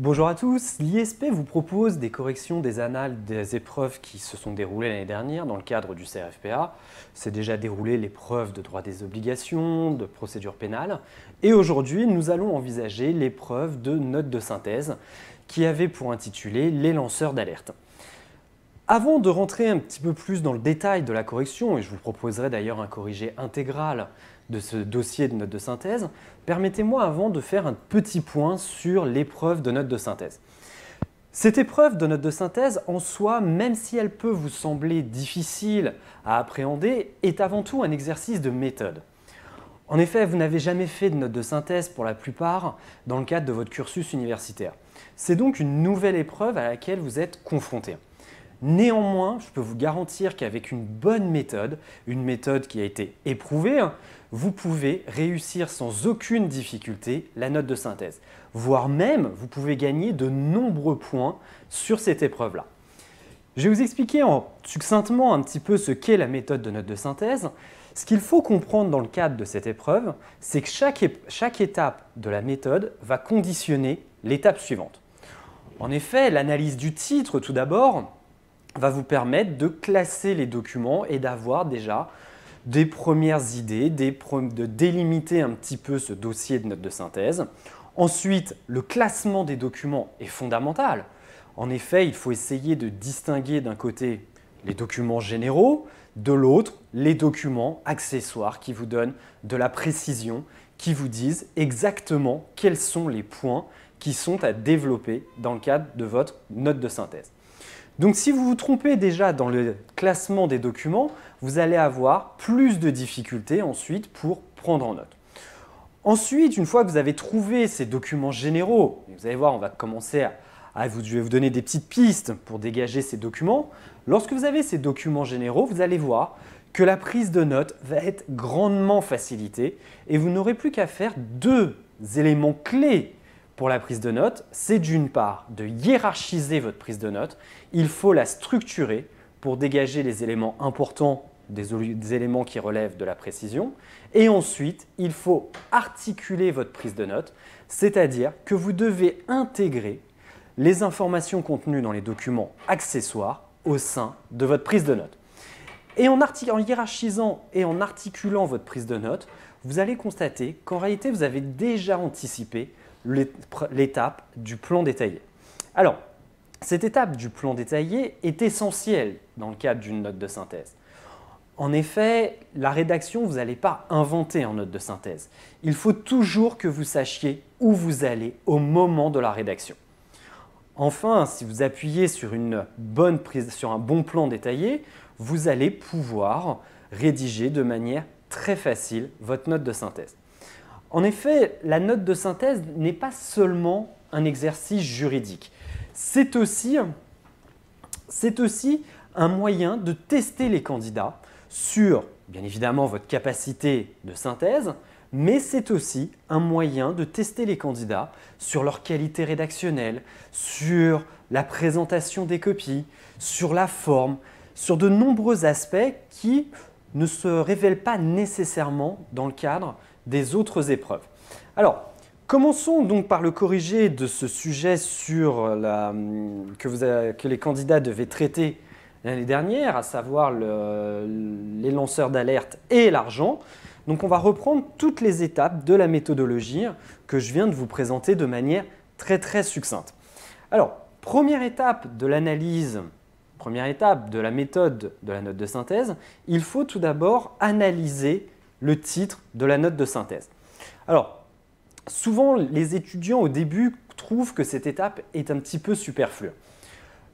Bonjour à tous, l'ISP vous propose des corrections des annales des épreuves qui se sont déroulées l'année dernière dans le cadre du CRFPA. C'est déjà déroulé l'épreuve de droit des obligations, de procédure pénale. Et aujourd'hui, nous allons envisager l'épreuve de notes de synthèse qui avait pour intitulé Les lanceurs d'alerte. Avant de rentrer un petit peu plus dans le détail de la correction, et je vous proposerai d'ailleurs un corrigé intégral de ce dossier de notes de synthèse, permettez-moi avant de faire un petit point sur l'épreuve de notes de synthèse. Cette épreuve de notes de synthèse, en soi, même si elle peut vous sembler difficile à appréhender, est avant tout un exercice de méthode. En effet, vous n'avez jamais fait de notes de synthèse pour la plupart dans le cadre de votre cursus universitaire. C'est donc une nouvelle épreuve à laquelle vous êtes confronté. Néanmoins, je peux vous garantir qu'avec une bonne méthode, une méthode qui a été éprouvée, hein, vous pouvez réussir sans aucune difficulté la note de synthèse, voire même vous pouvez gagner de nombreux points sur cette épreuve-là. Je vais vous expliquer en succinctement un petit peu ce qu'est la méthode de note de synthèse. Ce qu'il faut comprendre dans le cadre de cette épreuve, c'est que chaque, chaque étape de la méthode va conditionner l'étape suivante. En effet, l'analyse du titre, tout d'abord, va vous permettre de classer les documents et d'avoir déjà des premières idées, de délimiter un petit peu ce dossier de notes de synthèse. Ensuite, le classement des documents est fondamental. En effet, il faut essayer de distinguer d'un côté les documents généraux, de l'autre les documents accessoires qui vous donnent de la précision, qui vous disent exactement quels sont les points qui sont à développer dans le cadre de votre note de synthèse. Donc si vous vous trompez déjà dans le classement des documents, vous allez avoir plus de difficultés ensuite pour prendre en note. Ensuite, une fois que vous avez trouvé ces documents généraux, vous allez voir, on va commencer à, vous donner des petites pistes pour dégager ces documents. Lorsque vous avez ces documents généraux, vous allez voir que la prise de notes va être grandement facilitée et vous n'aurez plus qu'à faire deux éléments clés pour la prise de notes, c'est d'une part de hiérarchiser votre prise de notes, il faut la structurer pour dégager les éléments importants des, éléments qui relèvent de la précision. Et ensuite, il faut articuler votre prise de notes, c'est-à-dire que vous devez intégrer les informations contenues dans les documents accessoires au sein de votre prise de notes. Et en, hiérarchisant et en articulant votre prise de notes, vous allez constater qu'en réalité, vous avez déjà anticipé l'étape du plan détaillé. Alors, cette étape du plan détaillé est essentielle dans le cadre d'une note de synthèse. En effet, la rédaction, vous n'allez pas inventer en note de synthèse. Il faut toujours que vous sachiez où vous allez au moment de la rédaction. Enfin, si vous appuyez sur, une bonne prise, sur un bon plan détaillé, vous allez pouvoir rédiger de manière très facile votre note de synthèse. En effet, la note de synthèse n'est pas seulement un exercice juridique, c'est aussi, un moyen de tester les candidats sur, bien évidemment, votre capacité de synthèse, mais c'est aussi un moyen de tester les candidats sur leur qualité rédactionnelle, sur la présentation des copies, sur la forme, sur de nombreux aspects qui ne se révèlent pas nécessairement dans le cadre des autres épreuves. Alors, Commençons donc par le corriger de ce sujet sur la, que, les candidats devaient traiter l'année dernière, à savoir les lanceurs d'alerte et l'argent. Donc on va reprendre toutes les étapes de la méthodologie que je viens de vous présenter de manière très très succincte. Alors, première étape de l'analyse, première étape de la méthode de la note de synthèse, il faut tout d'abord analyser le titre de la note de synthèse. Alors, souvent, les étudiants au début trouvent que cette étape est un petit peu superflue.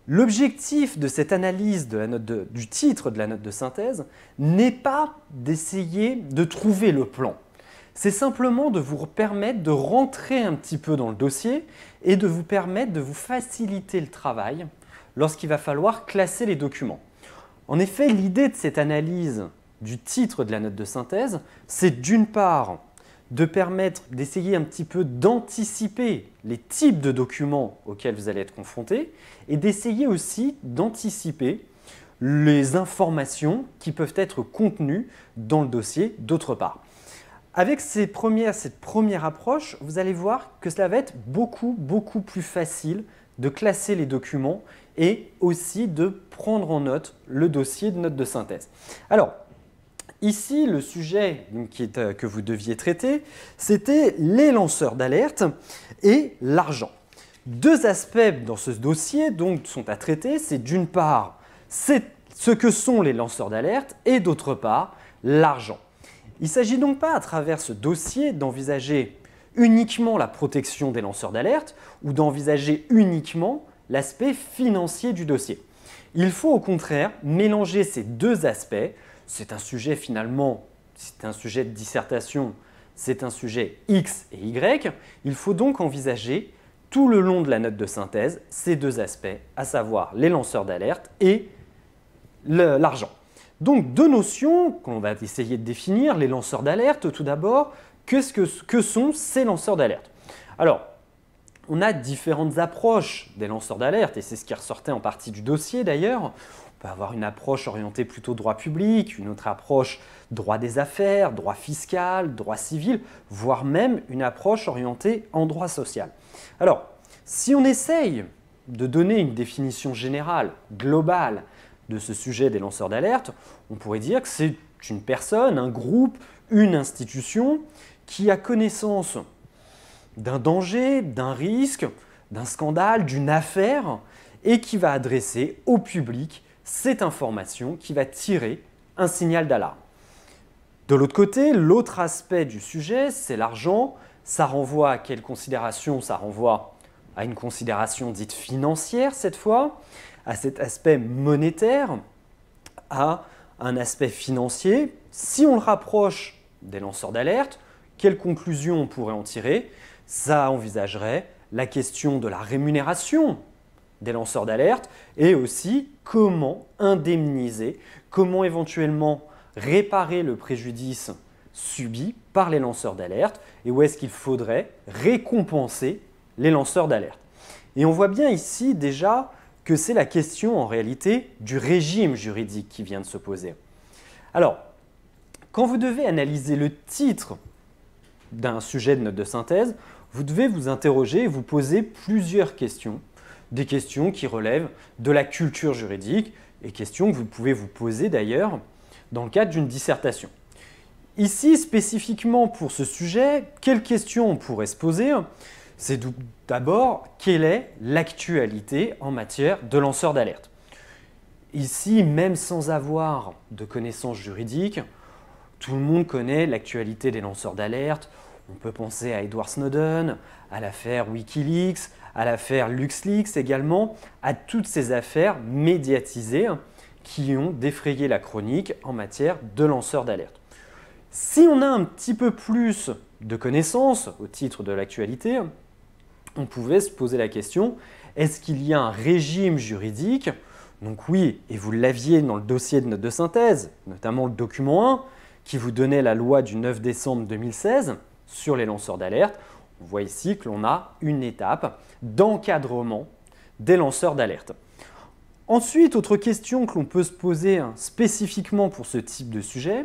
L'objectif de cette analyse du titre de la note de synthèse n'est pas d'essayer de trouver le plan. C'est simplement de vous permettre de rentrer un petit peu dans le dossier et de vous permettre de vous faciliter le travail lorsqu'il va falloir classer les documents. En effet, l'idée de cette analyse du titre de la note de synthèse, c'est d'une part de permettre d'essayer un petit peu d'anticiper les types de documents auxquels vous allez être confronté et d'essayer aussi d'anticiper les informations qui peuvent être contenues dans le dossier d'autre part. Avec ces premières, cette première approche, vous allez voir que cela va être beaucoup, beaucoup plus facile de classer les documents et aussi de prendre en note le dossier de note de synthèse. Alors, Ici, le sujet euh, que vous deviez traiter, c'était les lanceurs d'alerte et l'argent. Deux aspects dans ce dossier donc, sont à traiter, c'est d'une part ce que sont les lanceurs d'alerte et d'autre part l'argent. Il ne s'agit donc pas à travers ce dossier d'envisager uniquement la protection des lanceurs d'alerte ou d'envisager uniquement l'aspect financier du dossier. Il faut au contraire mélanger ces deux aspects c'est un sujet finalement, c'est un sujet de dissertation, c'est un sujet X et Y, il faut donc envisager tout le long de la note de synthèse ces deux aspects, à savoir les lanceurs d'alerte et l'argent. Donc deux notions qu'on va essayer de définir, les lanceurs d'alerte tout d'abord, ce que, que sont ces lanceurs d'alerte Alors, on a différentes approches des lanceurs d'alerte, et c'est ce qui ressortait en partie du dossier d'ailleurs avoir une approche orientée plutôt droit public, une autre approche droit des affaires, droit fiscal, droit civil, voire même une approche orientée en droit social. Alors, si on essaye de donner une définition générale, globale, de ce sujet des lanceurs d'alerte, on pourrait dire que c'est une personne, un groupe, une institution qui a connaissance d'un danger, d'un risque, d'un scandale, d'une affaire, et qui va adresser au public cette information qui va tirer un signal d'alarme. De l'autre côté, l'autre aspect du sujet, c'est l'argent. Ça renvoie à quelle considération Ça renvoie à une considération dite financière cette fois, à cet aspect monétaire, à un aspect financier. Si on le rapproche des lanceurs d'alerte, quelles conclusion on pourrait en tirer Ça envisagerait la question de la rémunération des lanceurs d'alerte et aussi comment indemniser, comment éventuellement réparer le préjudice subi par les lanceurs d'alerte et où est-ce qu'il faudrait récompenser les lanceurs d'alerte. Et on voit bien ici déjà que c'est la question en réalité du régime juridique qui vient de se poser. Alors, quand vous devez analyser le titre d'un sujet de note de synthèse, vous devez vous interroger et vous poser plusieurs questions des questions qui relèvent de la culture juridique et questions que vous pouvez vous poser d'ailleurs dans le cadre d'une dissertation. Ici, spécifiquement pour ce sujet, quelles questions on pourrait se poser C'est d'abord quelle est l'actualité en matière de lanceurs d'alerte. Ici, même sans avoir de connaissances juridiques, tout le monde connaît l'actualité des lanceurs d'alerte. On peut penser à Edward Snowden, à l'affaire Wikileaks, à l'affaire LuxLeaks également, à toutes ces affaires médiatisées qui ont défrayé la chronique en matière de lanceurs d'alerte. Si on a un petit peu plus de connaissances au titre de l'actualité, on pouvait se poser la question, est-ce qu'il y a un régime juridique Donc oui, et vous l'aviez dans le dossier de note de synthèse, notamment le document 1, qui vous donnait la loi du 9 décembre 2016, sur les lanceurs d'alerte. On voit ici que l'on a une étape d'encadrement des lanceurs d'alerte. Ensuite, autre question que l'on peut se poser hein, spécifiquement pour ce type de sujet,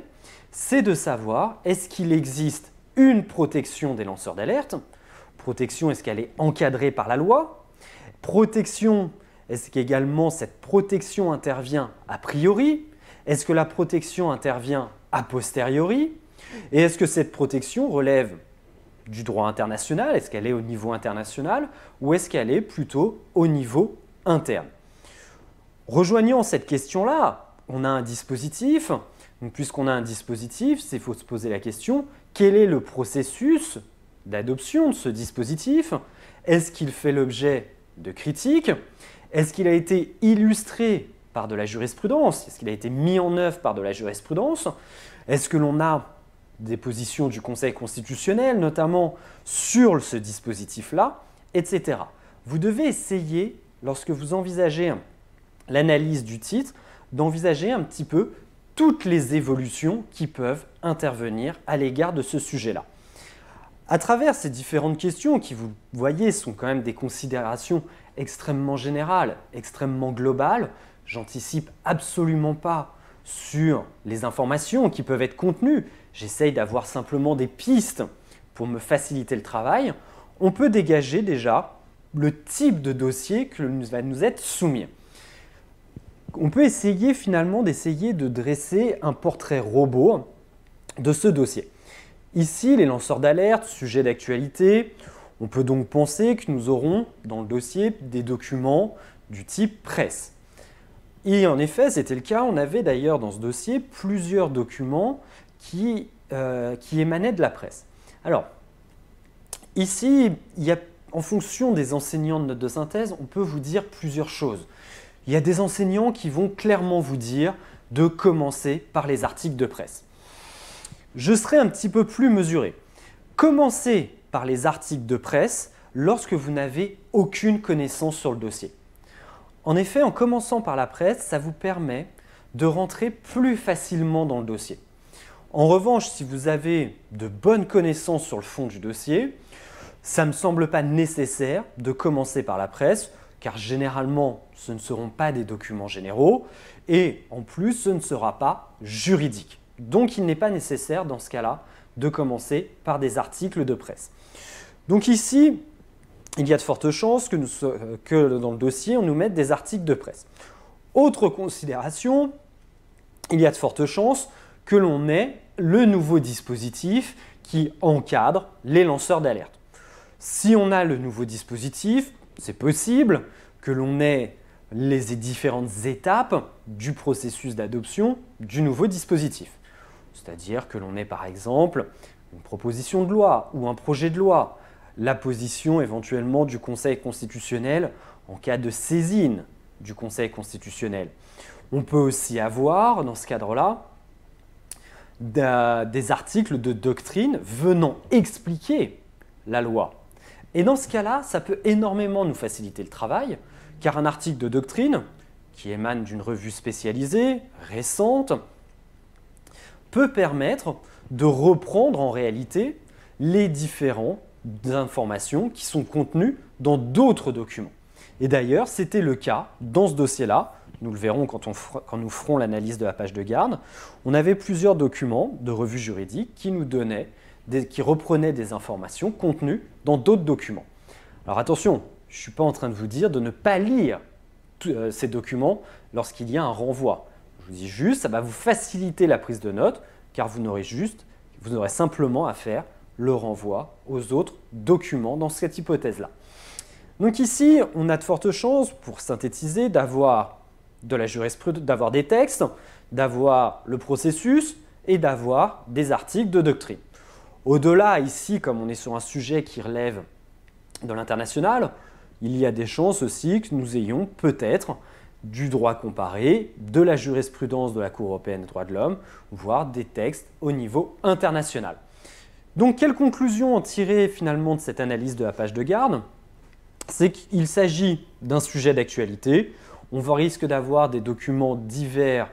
c'est de savoir est-ce qu'il existe une protection des lanceurs d'alerte Protection, est-ce qu'elle est encadrée par la loi Protection, est-ce qu'également cette protection intervient a priori Est-ce que la protection intervient a posteriori et est-ce que cette protection relève du droit international Est-ce qu'elle est au niveau international ou est-ce qu'elle est plutôt au niveau interne Rejoignant cette question-là, on a un dispositif. puisqu'on a un dispositif, il faut se poser la question quel est le processus d'adoption de ce dispositif Est-ce qu'il fait l'objet de critiques Est-ce qu'il a été illustré par de la jurisprudence Est-ce qu'il a été mis en œuvre par de la jurisprudence Est-ce que l'on a des positions du Conseil constitutionnel, notamment sur ce dispositif-là, etc. Vous devez essayer, lorsque vous envisagez l'analyse du titre, d'envisager un petit peu toutes les évolutions qui peuvent intervenir à l'égard de ce sujet-là. À travers ces différentes questions qui, vous voyez, sont quand même des considérations extrêmement générales, extrêmement globales, j'anticipe absolument pas sur les informations qui peuvent être contenues, J'essaye d'avoir simplement des pistes pour me faciliter le travail. On peut dégager déjà le type de dossier que va nous être soumis. On peut essayer finalement d'essayer de dresser un portrait robot de ce dossier. Ici, les lanceurs d'alerte, sujet d'actualité, on peut donc penser que nous aurons dans le dossier des documents du type presse. Et en effet, c'était le cas, on avait d'ailleurs dans ce dossier plusieurs documents qui, euh, émanaient de la presse. Alors, ici, en fonction des enseignants de notes de synthèse, on peut vous dire plusieurs choses. Il y a des enseignants qui vont clairement vous dire de commencer par les articles de presse. Je serai un petit peu plus mesuré. Commencez par les articles de presse lorsque vous n'avez aucune connaissance sur le dossier. En effet, en commençant par la presse, ça vous permet de rentrer plus facilement dans le dossier. En revanche, si vous avez de bonnes connaissances sur le fond du dossier, ça ne me semble pas nécessaire de commencer par la presse, car généralement, ce ne seront pas des documents généraux, et en plus, ce ne sera pas juridique. Donc, il n'est pas nécessaire, dans ce cas-là, de commencer par des articles de presse. Donc ici, il y a de fortes chances que, que dans le dossier, on nous mette des articles de presse. Autre considération, il y a de fortes chances que l'on ait le nouveau dispositif qui encadre les lanceurs d'alerte. Si on a le nouveau dispositif, c'est possible que l'on ait les différentes étapes du processus d'adoption du nouveau dispositif. C'est-à-dire que l'on ait par exemple une proposition de loi ou un projet de loi, la position éventuellement du Conseil constitutionnel en cas de saisine du Conseil constitutionnel. On peut aussi avoir, dans ce cadre-là, des articles de doctrine venant expliquer la loi. Et dans ce cas-là, ça peut énormément nous faciliter le travail, car un article de doctrine, qui émane d'une revue spécialisée, récente, peut permettre de reprendre en réalité les différentes informations qui sont contenues dans d'autres documents. Et d'ailleurs, c'était le cas dans ce dossier-là, nous le verrons quand, on quand nous ferons l'analyse de la page de garde, on avait plusieurs documents de revue juridique qui nous donnaient, qui reprenaient des informations contenues dans d'autres documents. Alors attention, je ne suis pas en train de vous dire de ne pas lire euh, ces documents lorsqu'il y a un renvoi. Je vous dis juste, ça va vous faciliter la prise de notes, car vous n'aurez juste, vous aurez simplement à faire le renvoi aux autres documents dans cette hypothèse-là. Donc ici, on a de fortes chances, pour synthétiser, d'avoir de la jurisprudence, d'avoir des textes, d'avoir le processus et d'avoir des articles de doctrine. Au-delà, ici, comme on est sur un sujet qui relève de l'international, il y a des chances aussi que nous ayons peut-être du droit comparé, de la jurisprudence de la Cour européenne des droits de l'homme, voire des textes au niveau international. Donc, quelle conclusion en tirer finalement de cette analyse de la page de garde C'est qu'il s'agit d'un sujet d'actualité, on va risque d'avoir des documents divers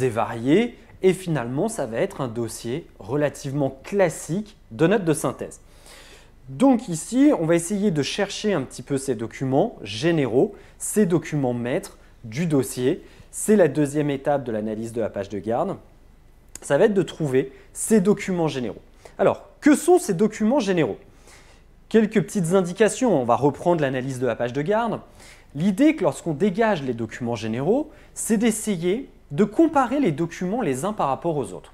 et variés et finalement ça va être un dossier relativement classique de notes de synthèse. Donc ici, on va essayer de chercher un petit peu ces documents généraux, ces documents maîtres du dossier. C'est la deuxième étape de l'analyse de la page de garde. Ça va être de trouver ces documents généraux. Alors, que sont ces documents généraux Quelques petites indications, on va reprendre l'analyse de la page de garde. L'idée que lorsqu'on dégage les documents généraux, c'est d'essayer de comparer les documents les uns par rapport aux autres.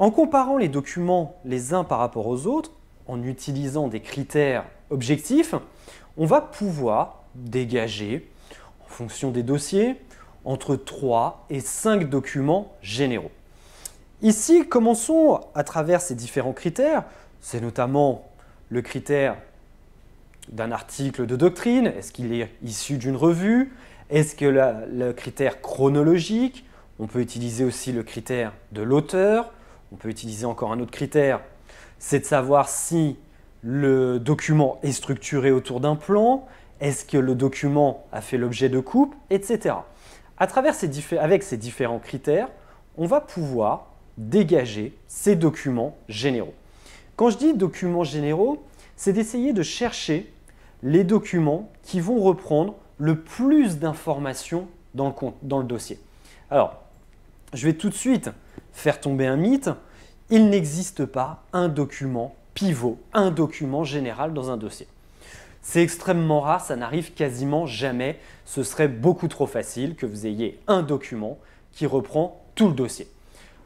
En comparant les documents les uns par rapport aux autres, en utilisant des critères objectifs, on va pouvoir dégager, en fonction des dossiers, entre 3 et 5 documents généraux. Ici, commençons à travers ces différents critères. C'est notamment le critère d'un article de doctrine Est-ce qu'il est issu d'une revue Est-ce que le critère chronologique On peut utiliser aussi le critère de l'auteur. On peut utiliser encore un autre critère, c'est de savoir si le document est structuré autour d'un plan, est-ce que le document a fait l'objet de coupes, etc. À travers ces avec ces différents critères, on va pouvoir dégager ces documents généraux. Quand je dis documents généraux, c'est d'essayer de chercher les documents qui vont reprendre le plus d'informations dans, le, dossier. Alors, je vais tout de suite faire tomber un mythe. Il n'existe pas un document pivot, un document général dans un dossier. C'est extrêmement rare, ça n'arrive quasiment jamais. Ce serait beaucoup trop facile que vous ayez un document qui reprend tout le dossier.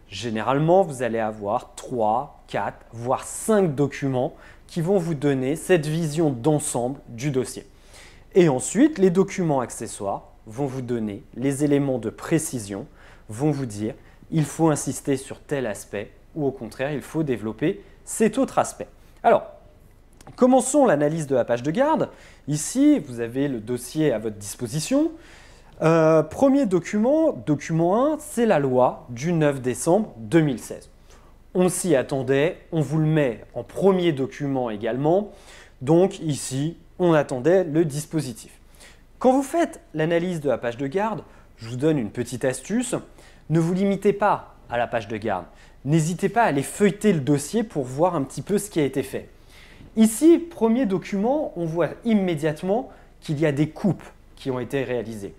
Généralement, vous allez avoir 3, 4, voire 5 documents qui vont vous donner cette vision d'ensemble du dossier. Et ensuite, les documents accessoires vont vous donner les éléments de précision, vont vous dire il faut insister sur tel aspect ou au contraire il faut développer cet autre aspect. Alors, commençons l'analyse de la page de garde. Ici, vous avez le dossier à votre disposition. Euh, premier document, document 1, c'est la loi du 9 décembre 2016 on s'y attendait, on vous le met en premier document également. Donc ici, on attendait le dispositif. Quand vous faites l'analyse de la page de garde, je vous donne une petite astuce. Ne vous limitez pas à la page de garde. N'hésitez pas à aller feuilleter le dossier pour voir un petit peu ce qui a été fait. Ici, premier document, on voit immédiatement qu'il y a des coupes qui ont été réalisées.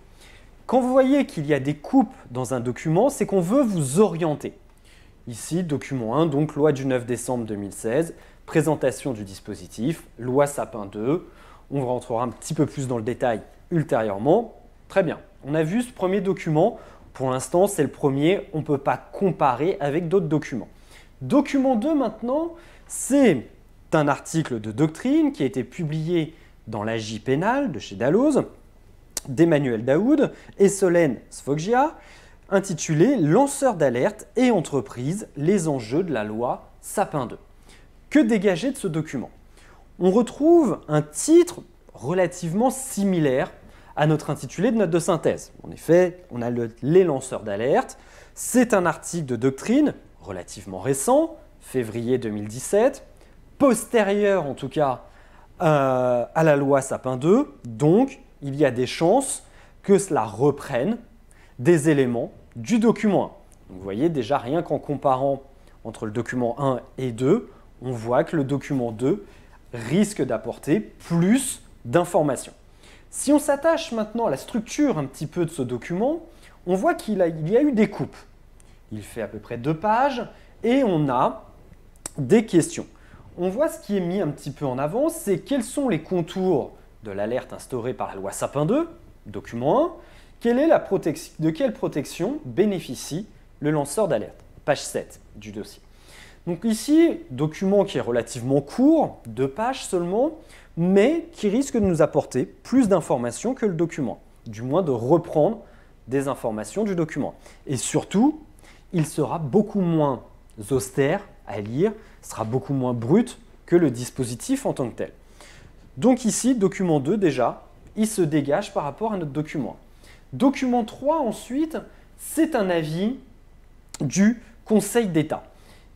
Quand vous voyez qu'il y a des coupes dans un document, c'est qu'on veut vous orienter. Ici, document 1, donc loi du 9 décembre 2016, présentation du dispositif, loi Sapin 2. On rentrera un petit peu plus dans le détail ultérieurement. Très bien, on a vu ce premier document. Pour l'instant, c'est le premier, on ne peut pas comparer avec d'autres documents. Document 2 maintenant, c'est un article de doctrine qui a été publié dans la J pénale de chez Dalloz, d'Emmanuel Daoud et Solène Sfoggia intitulé Lanceurs d'alerte et entreprises, les enjeux de la loi Sapin 2. Que dégager de ce document On retrouve un titre relativement similaire à notre intitulé de note de synthèse. En effet, on a les lanceurs d'alerte. C'est un article de doctrine relativement récent, février 2017, postérieur en tout cas euh, à la loi Sapin 2, donc il y a des chances que cela reprenne des éléments du document 1. vous voyez déjà rien qu'en comparant entre le document 1 et 2, on voit que le document 2 risque d'apporter plus d'informations. Si on s'attache maintenant à la structure un petit peu de ce document, on voit qu'il y a eu des coupes. Il fait à peu près deux pages et on a des questions. On voit ce qui est mis un petit peu en avant, c'est quels sont les contours de l'alerte instaurée par la loi Sapin 2, document 1, est la de quelle protection bénéficie le lanceur d'alerte Page 7 du dossier. Donc ici, document qui est relativement court, deux pages seulement, mais qui risque de nous apporter plus d'informations que le document, du moins de reprendre des informations du document. Et surtout, il sera beaucoup moins austère à lire, sera beaucoup moins brut que le dispositif en tant que tel. Donc ici, document 2 déjà, il se dégage par rapport à notre document. Document 3, ensuite, c'est un avis du Conseil d'État.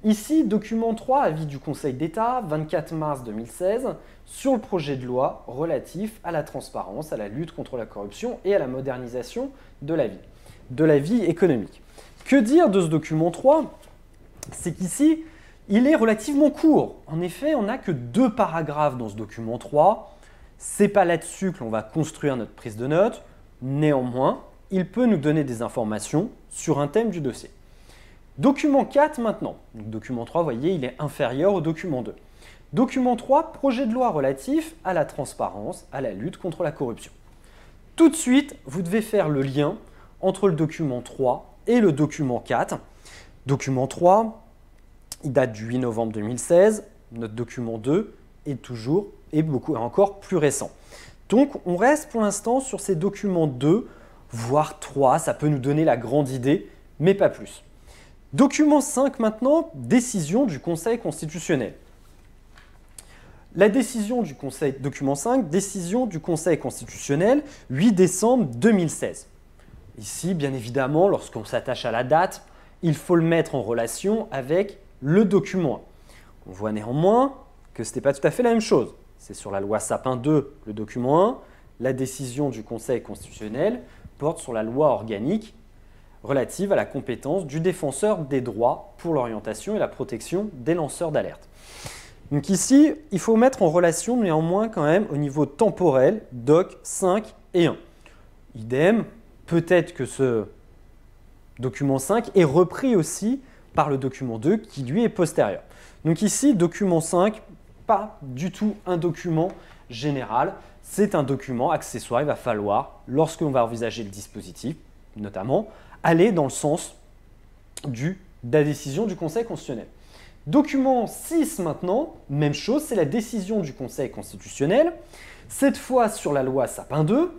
Ici, document 3, avis du Conseil d'État, 24 mars 2016, sur le projet de loi relatif à la transparence, à la lutte contre la corruption et à la modernisation de la vie, de la vie économique. Que dire de ce document 3 C'est qu'ici, il est relativement court. En effet, on n'a que deux paragraphes dans ce document 3. C'est pas là-dessus que l'on va construire notre prise de notes. Néanmoins, il peut nous donner des informations sur un thème du dossier. Document 4 maintenant. document 3, vous voyez, il est inférieur au document 2. Document 3, projet de loi relatif à la transparence, à la lutte contre la corruption. Tout de suite, vous devez faire le lien entre le document 3 et le document 4. Document 3, il date du 8 novembre 2016. Notre document 2 est toujours et beaucoup et encore plus récent. Donc on reste pour l'instant sur ces documents 2, voire 3, ça peut nous donner la grande idée, mais pas plus. Document 5 maintenant, décision du Conseil constitutionnel. La décision du Conseil, document 5, décision du Conseil constitutionnel, 8 décembre 2016. Ici, bien évidemment, lorsqu'on s'attache à la date, il faut le mettre en relation avec le document. On voit néanmoins que ce n'était pas tout à fait la même chose c'est sur la loi Sapin 2, le document 1. La décision du Conseil constitutionnel porte sur la loi organique relative à la compétence du défenseur des droits pour l'orientation et la protection des lanceurs d'alerte. Donc ici, il faut mettre en relation néanmoins quand même au niveau temporel DOC 5 et 1. Idem, peut-être que ce document 5 est repris aussi par le document 2 qui lui est postérieur. Donc ici, document 5, pas du tout un document général, c'est un document accessoire. Il va falloir, lorsque l'on va envisager le dispositif, notamment, aller dans le sens du, de la décision du Conseil constitutionnel. Document 6 maintenant, même chose, c'est la décision du Conseil constitutionnel, cette fois sur la loi Sapin 2,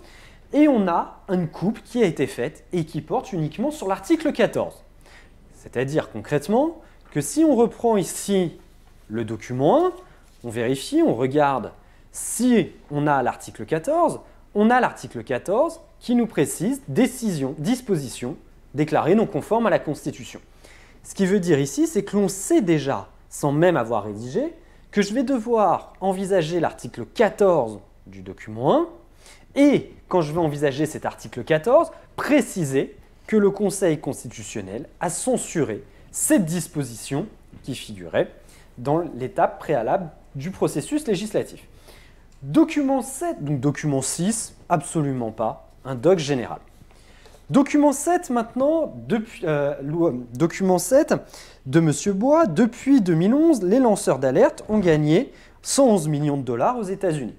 et on a une coupe qui a été faite et qui porte uniquement sur l'article 14. C'est-à-dire concrètement que si on reprend ici le document 1, on vérifie, on regarde si on a l'article 14. On a l'article 14 qui nous précise décision, disposition déclarée non conforme à la Constitution. Ce qui veut dire ici, c'est que l'on sait déjà, sans même avoir rédigé, que je vais devoir envisager l'article 14 du document 1 et, quand je vais envisager cet article 14, préciser que le Conseil constitutionnel a censuré cette disposition qui figurait dans l'étape préalable du processus législatif. Document 7, donc document 6, absolument pas, un doc général. Document 7 maintenant, euh, document 7 de M. Bois, depuis 2011, les lanceurs d'alerte ont gagné 111 millions de dollars aux États-Unis.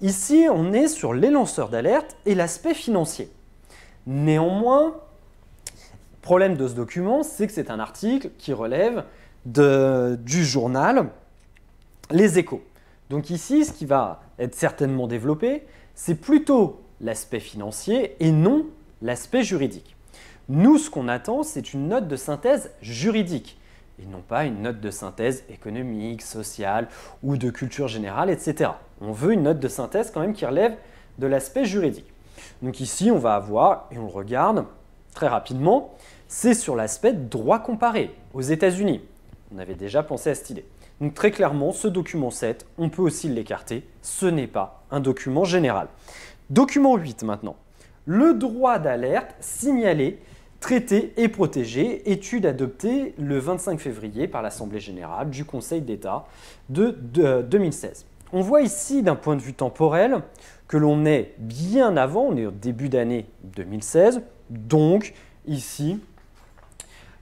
Ici, on est sur les lanceurs d'alerte et l'aspect financier. Néanmoins, problème de ce document, c'est que c'est un article qui relève du journal les échos. Donc ici, ce qui va être certainement développé, c'est plutôt l'aspect financier et non l'aspect juridique. Nous, ce qu'on attend, c'est une note de synthèse juridique et non pas une note de synthèse économique, sociale ou de culture générale, etc. On veut une note de synthèse quand même qui relève de l'aspect juridique. Donc ici, on va avoir, et on le regarde très rapidement, c'est sur l'aspect droit comparé aux États-Unis. On avait déjà pensé à cette idée. Donc très clairement, ce document 7, on peut aussi l'écarter, ce n'est pas un document général. Document 8 maintenant. Le droit d'alerte signalé, traité et protégé, étude adoptée le 25 février par l'Assemblée générale du Conseil d'État de, 2016. Euh, on voit ici d'un point de vue temporel que l'on est bien avant, on est au début d'année 2016, donc ici,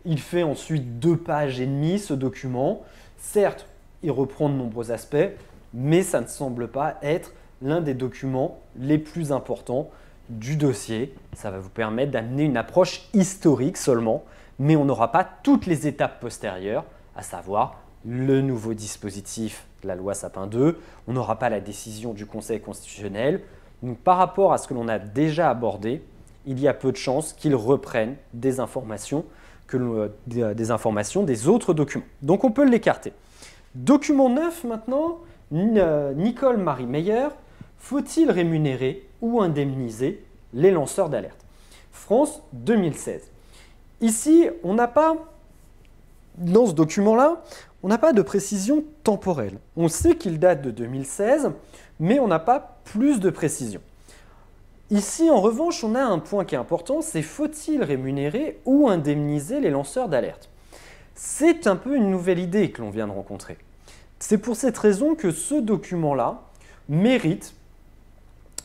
il fait ensuite deux pages et demie ce document, Certes, il reprend de nombreux aspects, mais ça ne semble pas être l'un des documents les plus importants du dossier. Ça va vous permettre d'amener une approche historique seulement, mais on n'aura pas toutes les étapes postérieures, à savoir le nouveau dispositif de la loi Sapin 2, on n'aura pas la décision du Conseil constitutionnel. Donc par rapport à ce que l'on a déjà abordé, il y a peu de chances qu'il reprenne des informations que euh, euh, des informations des autres documents. Donc on peut l'écarter. Document 9 maintenant, euh, Nicole Marie Meyer, faut-il rémunérer ou indemniser les lanceurs d'alerte France 2016. Ici, on n'a pas, dans ce document-là, on n'a pas de précision temporelle. On sait qu'il date de 2016, mais on n'a pas plus de précision. Ici, en revanche, on a un point qui est important, c'est faut-il rémunérer ou indemniser les lanceurs d'alerte C'est un peu une nouvelle idée que l'on vient de rencontrer. C'est pour cette raison que ce document-là mérite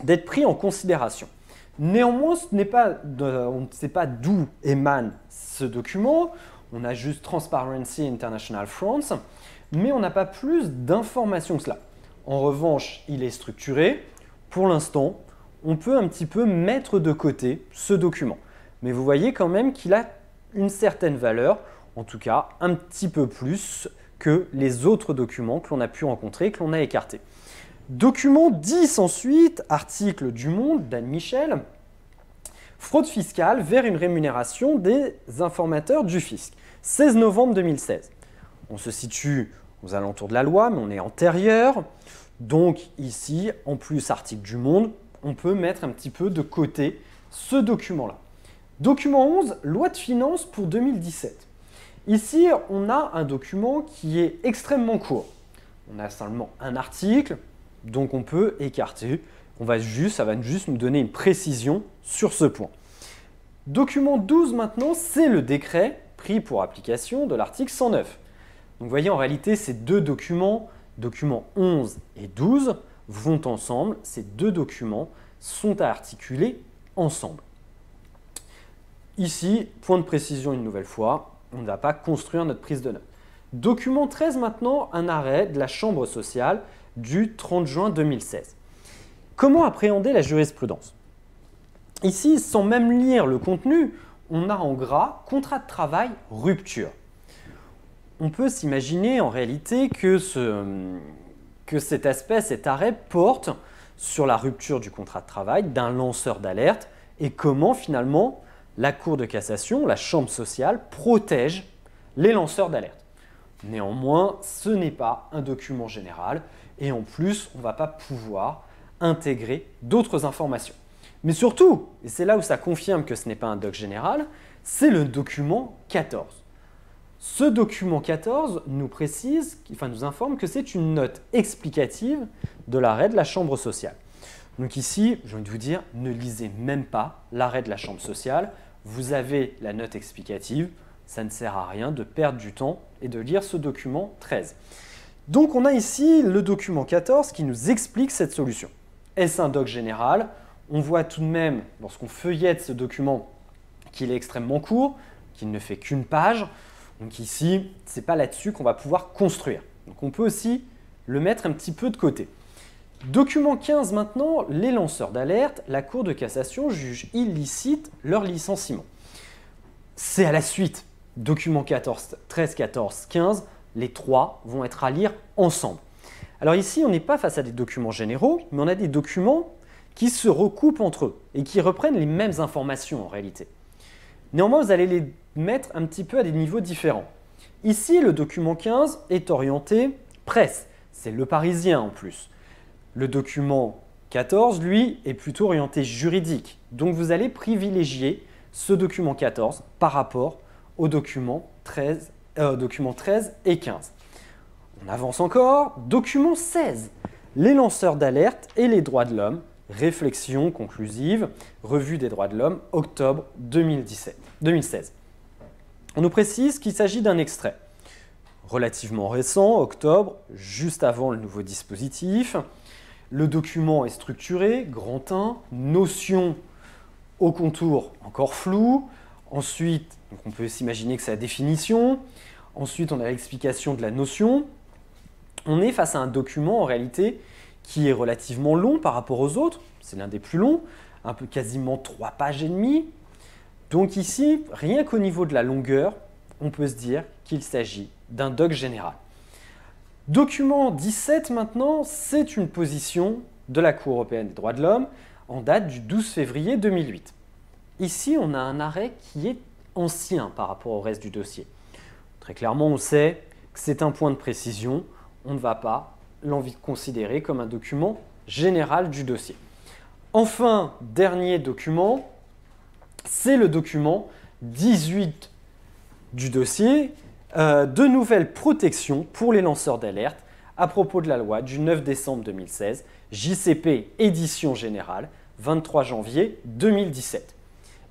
d'être pris en considération. Néanmoins, ce on ne sait pas d'où émane ce document. On a juste Transparency International France, mais on n'a pas plus d'informations que cela. En revanche, il est structuré. Pour l'instant, on peut un petit peu mettre de côté ce document. Mais vous voyez quand même qu'il a une certaine valeur, en tout cas un petit peu plus que les autres documents que l'on a pu rencontrer, que l'on a écartés. Document 10 ensuite, article du Monde d'Anne Michel, fraude fiscale vers une rémunération des informateurs du fisc, 16 novembre 2016. On se situe aux alentours de la loi, mais on est antérieur. Donc ici, en plus article du Monde, on peut mettre un petit peu de côté ce document-là. Document 11, loi de finances pour 2017. Ici, on a un document qui est extrêmement court. On a seulement un article, donc on peut écarter. On va juste, ça va juste nous donner une précision sur ce point. Document 12 maintenant, c'est le décret pris pour application de l'article 109. Donc vous voyez, en réalité, ces deux documents, documents 11 et 12, vont ensemble, ces deux documents sont à articuler ensemble. Ici, point de précision une nouvelle fois, on ne va pas construire notre prise de notes. Document 13 maintenant, un arrêt de la Chambre sociale du 30 juin 2016. Comment appréhender la jurisprudence Ici, sans même lire le contenu, on a en gras contrat de travail rupture. On peut s'imaginer en réalité que ce, que cet aspect, cet arrêt porte sur la rupture du contrat de travail d'un lanceur d'alerte et comment finalement la Cour de cassation, la Chambre sociale, protège les lanceurs d'alerte. Néanmoins, ce n'est pas un document général et en plus, on ne va pas pouvoir intégrer d'autres informations. Mais surtout, et c'est là où ça confirme que ce n'est pas un doc général, c'est le document 14. Ce document 14 nous précise, enfin nous informe que c'est une note explicative de l'arrêt de la chambre sociale. Donc ici, je vais de vous dire, ne lisez même pas l'arrêt de la chambre sociale. Vous avez la note explicative, ça ne sert à rien de perdre du temps et de lire ce document 13. Donc on a ici le document 14 qui nous explique cette solution. Est-ce un doc général On voit tout de même, lorsqu'on feuillette ce document, qu'il est extrêmement court, qu'il ne fait qu'une page. Donc ici, ce n'est pas là-dessus qu'on va pouvoir construire. Donc on peut aussi le mettre un petit peu de côté. Document 15 maintenant, les lanceurs d'alerte, la Cour de cassation juge illicite leur licenciement. C'est à la suite, document 14, 13, 14, 15, les trois vont être à lire ensemble. Alors ici, on n'est pas face à des documents généraux, mais on a des documents qui se recoupent entre eux et qui reprennent les mêmes informations en réalité. Néanmoins, vous allez les mettre un petit peu à des niveaux différents. Ici, le document 15 est orienté presse, c'est le parisien en plus. Le document 14, lui, est plutôt orienté juridique. Donc vous allez privilégier ce document 14 par rapport au document 13, euh, et 15. On avance encore. Document 16. Les lanceurs d'alerte et les droits de l'homme. Réflexion conclusive. Revue des droits de l'homme, octobre 2017, 2016 on nous précise qu'il s'agit d'un extrait relativement récent, octobre, juste avant le nouveau dispositif. Le document est structuré, grand 1, notion au contour encore flou. Ensuite, donc on peut s'imaginer que c'est la définition. Ensuite, on a l'explication de la notion. On est face à un document en réalité qui est relativement long par rapport aux autres. C'est l'un des plus longs, un peu quasiment 3 pages et demie, donc ici, rien qu'au niveau de la longueur, on peut se dire qu'il s'agit d'un doc général. Document 17 maintenant, c'est une position de la Cour européenne des droits de l'homme en date du 12 février 2008. Ici, on a un arrêt qui est ancien par rapport au reste du dossier. Très clairement, on sait que c'est un point de précision, on ne va pas l'envie considérer comme un document général du dossier. Enfin, dernier document, c'est le document 18 du dossier euh, de nouvelles protections pour les lanceurs d'alerte à propos de la loi du 9 décembre 2016, JCP édition générale, 23 janvier 2017.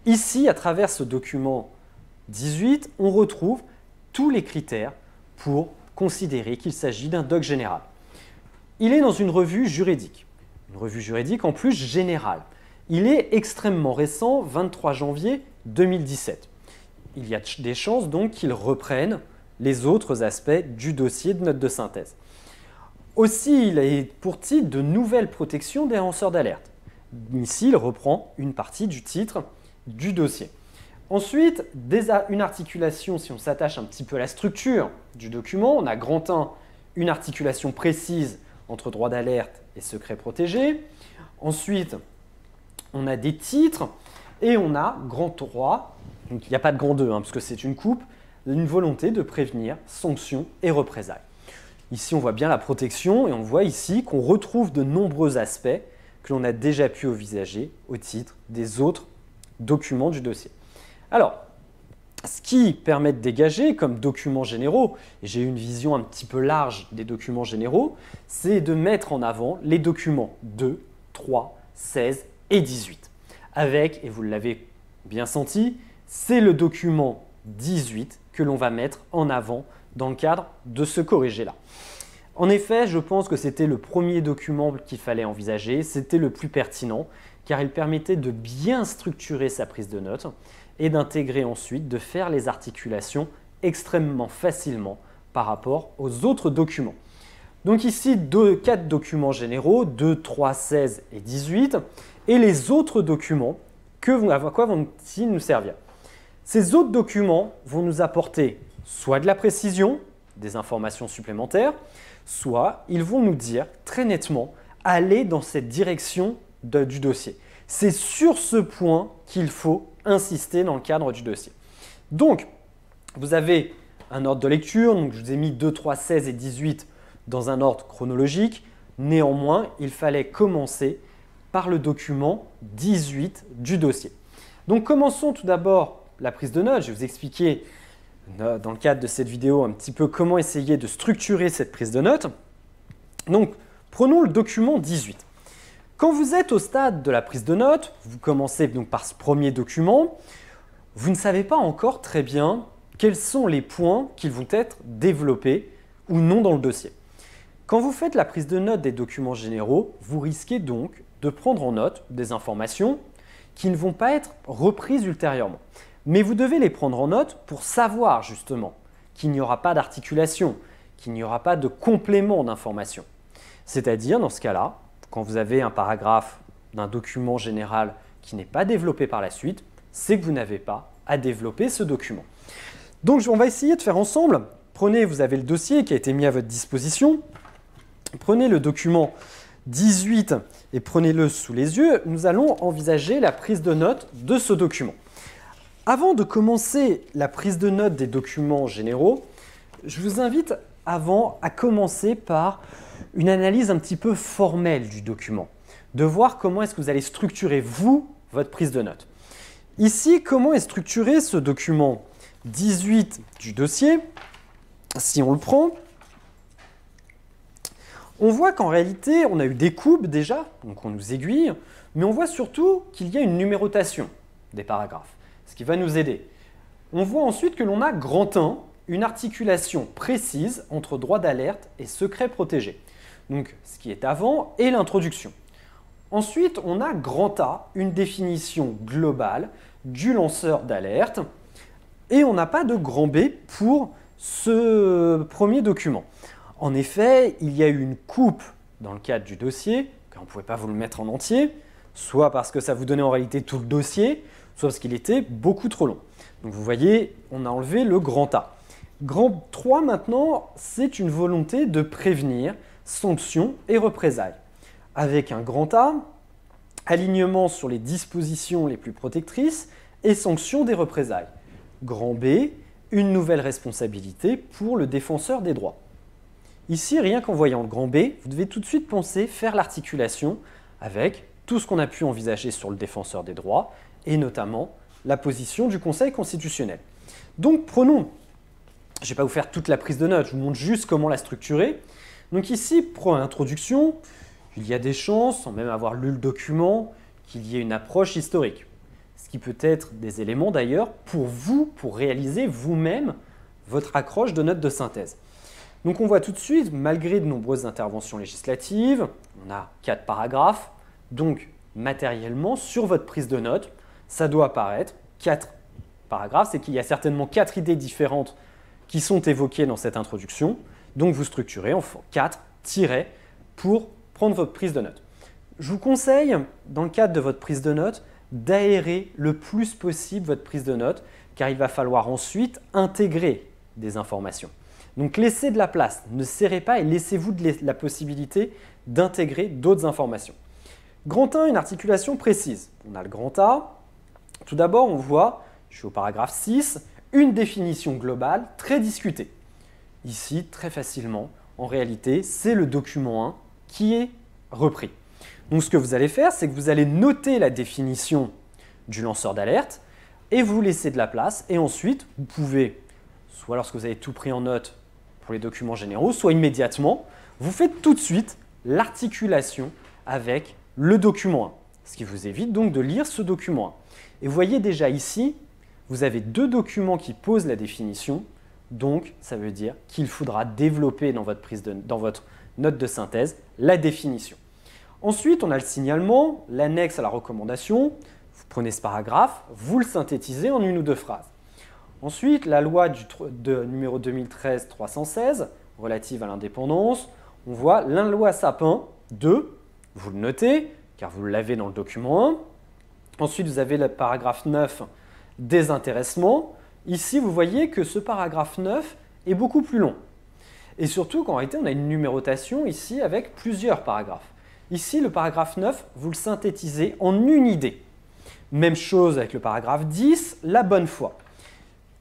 Ici, à travers ce document 18, on retrouve tous les critères pour considérer qu'il s'agit d'un doc général. Il est dans une revue juridique, une revue juridique en plus générale. Il est extrêmement récent, 23 janvier 2017. Il y a des chances donc qu'il reprenne les autres aspects du dossier de note de synthèse. Aussi, il est pour titre de nouvelles protections des lanceurs d'alerte. Ici, il reprend une partie du titre du dossier. Ensuite, une articulation, si on s'attache un petit peu à la structure du document, on a grand 1, une articulation précise entre droit d'alerte et secret protégé. Ensuite, on a des titres et on a grand 3, donc il n'y a pas de grand 2 hein, parce que c'est une coupe, une volonté de prévenir, sanctions et représailles. Ici, on voit bien la protection et on voit ici qu'on retrouve de nombreux aspects que l'on a déjà pu envisager au titre des autres documents du dossier. Alors, ce qui permet de dégager comme documents généraux, et j'ai une vision un petit peu large des documents généraux, c'est de mettre en avant les documents 2, 3, 16 18. Avec, et vous l'avez bien senti, c'est le document 18 que l'on va mettre en avant dans le cadre de ce corrigé-là. En effet, je pense que c'était le premier document qu'il fallait envisager, c'était le plus pertinent, car il permettait de bien structurer sa prise de notes et d'intégrer ensuite, de faire les articulations extrêmement facilement par rapport aux autres documents. Donc ici, deux, quatre documents généraux, 2, 3, 16 et 18 et les autres documents, que, à quoi vont-ils nous servir Ces autres documents vont nous apporter soit de la précision, des informations supplémentaires, soit ils vont nous dire très nettement aller dans cette direction du dossier. C'est sur ce point qu'il faut insister dans le cadre du dossier. Donc, vous avez un ordre de lecture, donc je vous ai mis 2, 3, 16 et 18 dans un ordre chronologique. Néanmoins, il fallait commencer par le document 18 du dossier. Donc commençons tout d'abord la prise de notes. Je vais vous expliquer euh, dans le cadre de cette vidéo un petit peu comment essayer de structurer cette prise de notes. Donc prenons le document 18. Quand vous êtes au stade de la prise de notes, vous commencez donc par ce premier document, vous ne savez pas encore très bien quels sont les points qui vont être développés ou non dans le dossier. Quand vous faites la prise de notes des documents généraux, vous risquez donc de prendre en note des informations qui ne vont pas être reprises ultérieurement. Mais vous devez les prendre en note pour savoir justement qu'il n'y aura pas d'articulation, qu'il n'y aura pas de complément d'information. C'est-à-dire, dans ce cas-là, quand vous avez un paragraphe d'un document général qui n'est pas développé par la suite, c'est que vous n'avez pas à développer ce document. Donc on va essayer de faire ensemble. Prenez, vous avez le dossier qui a été mis à votre disposition. Prenez le document 18 et prenez-le sous les yeux, nous allons envisager la prise de notes de ce document. Avant de commencer la prise de notes des documents généraux, je vous invite avant à commencer par une analyse un petit peu formelle du document, de voir comment est-ce que vous allez structurer, vous, votre prise de notes. Ici, comment est structuré ce document 18 du dossier, si on le prend, on voit qu'en réalité, on a eu des coupes déjà, donc on nous aiguille, mais on voit surtout qu'il y a une numérotation des paragraphes, ce qui va nous aider. On voit ensuite que l'on a grand 1, une articulation précise entre droit d'alerte et secret protégé, donc ce qui est avant et l'introduction. Ensuite, on a grand A, une définition globale du lanceur d'alerte, et on n'a pas de grand B pour ce premier document. En effet, il y a eu une coupe dans le cadre du dossier, car on ne pouvait pas vous le mettre en entier, soit parce que ça vous donnait en réalité tout le dossier, soit parce qu'il était beaucoup trop long. Donc vous voyez, on a enlevé le grand A. Grand 3 maintenant, c'est une volonté de prévenir, sanctions et représailles. Avec un grand A, alignement sur les dispositions les plus protectrices et sanctions des représailles. Grand B, une nouvelle responsabilité pour le défenseur des droits. Ici, rien qu'en voyant le grand B, vous devez tout de suite penser faire l'articulation avec tout ce qu'on a pu envisager sur le défenseur des droits, et notamment la position du Conseil constitutionnel. Donc prenons, je ne vais pas vous faire toute la prise de notes, je vous montre juste comment la structurer. Donc ici, pour introduction, il y a des chances, sans même avoir lu le document, qu'il y ait une approche historique. Ce qui peut être des éléments d'ailleurs pour vous, pour réaliser vous-même votre accroche de notes de synthèse. Donc on voit tout de suite, malgré de nombreuses interventions législatives, on a quatre paragraphes, donc matériellement, sur votre prise de notes, ça doit apparaître quatre paragraphes, c'est qu'il y a certainement quatre idées différentes qui sont évoquées dans cette introduction, donc vous structurez en quatre tirets pour prendre votre prise de notes. Je vous conseille, dans le cadre de votre prise de notes, d'aérer le plus possible votre prise de notes, car il va falloir ensuite intégrer des informations. Donc laissez de la place, ne serrez pas et laissez-vous la possibilité d'intégrer d'autres informations. Grand 1, une articulation précise. On a le grand A. Tout d'abord, on voit, je suis au paragraphe 6, une définition globale très discutée. Ici, très facilement, en réalité, c'est le document 1 qui est repris. Donc ce que vous allez faire, c'est que vous allez noter la définition du lanceur d'alerte et vous laissez de la place. Et ensuite, vous pouvez, soit lorsque vous avez tout pris en note, les documents généraux, soit immédiatement, vous faites tout de suite l'articulation avec le document 1, ce qui vous évite donc de lire ce document 1. Et vous voyez déjà ici, vous avez deux documents qui posent la définition, donc ça veut dire qu'il faudra développer dans votre, prise dans votre note de synthèse la définition. Ensuite, on a le signalement, l'annexe à la recommandation. Vous prenez ce paragraphe, vous le synthétisez en une ou deux phrases. Ensuite, la loi du, numéro 2013-316 relative à l'indépendance, on voit l'un loi Sapin 2, vous le notez, car vous l'avez dans le document 1. Ensuite, vous avez le paragraphe 9, désintéressement. Ici, vous voyez que ce paragraphe 9 est beaucoup plus long. Et surtout qu'en réalité, on a une numérotation ici avec plusieurs paragraphes. Ici, le paragraphe 9, vous le synthétisez en une idée. Même chose avec le paragraphe 10, la bonne foi.